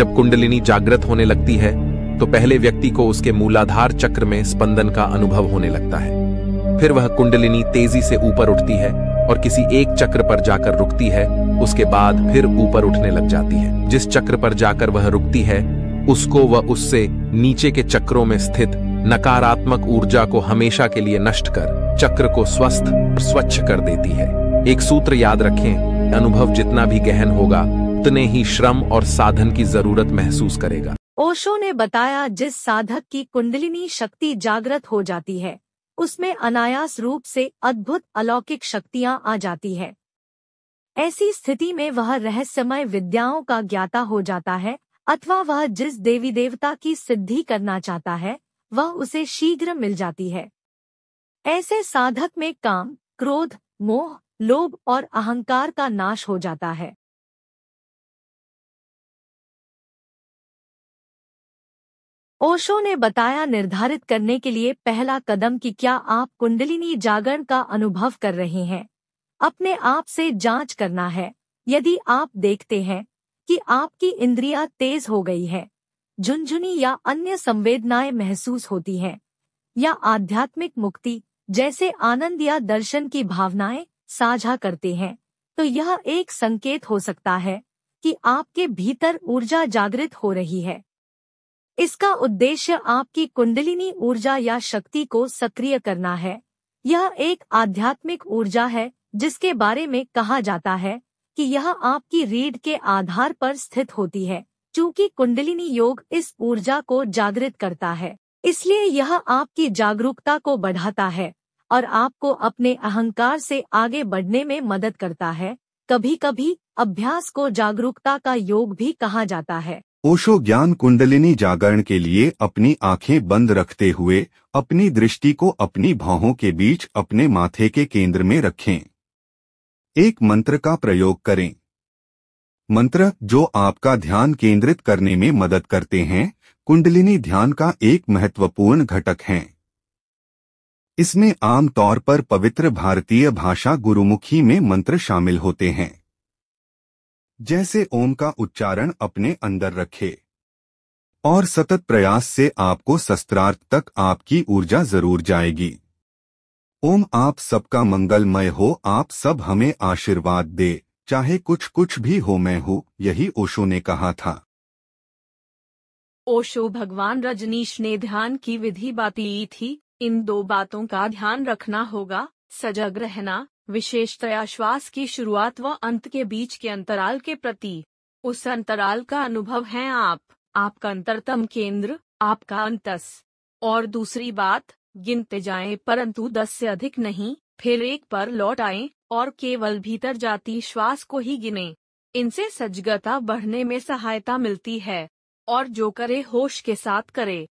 जब कुंडलिनी जागृत होने लगती है तो पहले व्यक्ति को उसके मूलाधार चक्र में स्पंदन का अनुभव होने लगता है फिर वह कुंडलिनी तेजी से ऊपर उठती है और किसी एक चक्र पर जाकर रुकती है उसके बाद फिर ऊपर उठने लग जाती है जिस चक्र पर जाकर वह रुकती है उसको व उससे नीचे के चक्रों में स्थित नकारात्मक ऊर्जा को हमेशा के लिए नष्ट कर चक्र को स्वस्थ और स्वच्छ कर देती है एक सूत्र याद रखें अनुभव जितना भी गहन होगा उतने ही श्रम और साधन की जरूरत महसूस करेगा ओशो ने बताया जिस साधक की कुंडलिनी शक्ति जागृत हो जाती है उसमें अनायास रूप से अद्भुत अलौकिक शक्तियां आ जाती है ऐसी स्थिति में वह रहस्यमय विद्याओं का ज्ञाता हो जाता है अथवा वह जिस देवी देवता की सिद्धि करना चाहता है वह उसे शीघ्र मिल जाती है ऐसे साधक में काम क्रोध मोह लोभ और अहंकार का नाश हो जाता है ओशो ने बताया निर्धारित करने के लिए पहला कदम कि क्या आप कुंडलिनी जागरण का अनुभव कर रहे हैं अपने आप से जांच करना है यदि आप देखते हैं कि आपकी इंद्रियां तेज हो गई है झुंझुनी या अन्य संवेदनाएं महसूस होती हैं या आध्यात्मिक मुक्ति जैसे आनंद या दर्शन की भावनाएं साझा करते हैं तो यह एक संकेत हो सकता है कि आपके भीतर ऊर्जा जागृत हो रही है इसका उद्देश्य आपकी कुंडलिनी ऊर्जा या शक्ति को सक्रिय करना है यह एक आध्यात्मिक ऊर्जा है जिसके बारे में कहा जाता है कि यह आपकी रीढ़ के आधार पर स्थित होती है चूँकि कुंडलिनी योग इस ऊर्जा को जागृत करता है इसलिए यह आपकी जागरूकता को बढ़ाता है और आपको अपने अहंकार से आगे बढ़ने में मदद करता है कभी कभी अभ्यास को जागरूकता का योग भी कहा जाता है ओशो ज्ञान कुंडलिनी जागरण के लिए अपनी आंखें बंद रखते हुए अपनी दृष्टि को अपनी भावों के बीच अपने माथे के केंद्र में रखें एक मंत्र का प्रयोग करें मंत्र जो आपका ध्यान केंद्रित करने में मदद करते हैं कुंडलिनी ध्यान का एक महत्वपूर्ण घटक है इसमें आमतौर पर पवित्र भारतीय भाषा गुरुमुखी में मंत्र शामिल होते हैं जैसे ओम का उच्चारण अपने अंदर रखे और सतत प्रयास से आपको शस्त्रार्थ तक आपकी ऊर्जा जरूर जाएगी ओम आप सबका मंगलमय हो आप सब हमें आशीर्वाद दे चाहे कुछ कुछ भी हो मैं हो यही ओशो ने कहा था ओशो भगवान रजनीश ने ध्यान की विधि बात ली थी इन दो बातों का ध्यान रखना होगा सजग रहना विशेषतया श्वास की शुरुआत व अंत के बीच के अंतराल के प्रति उस अंतराल का अनुभव है आप आपका अंतरतम केंद्र आपका अंतस और दूसरी बात गिनते जाएं परंतु दस से अधिक नहीं फिर एक पर लौट आए और केवल भीतर जाती श्वास को ही गिने इनसे सजगता बढ़ने में सहायता मिलती है और जो करे होश के साथ करे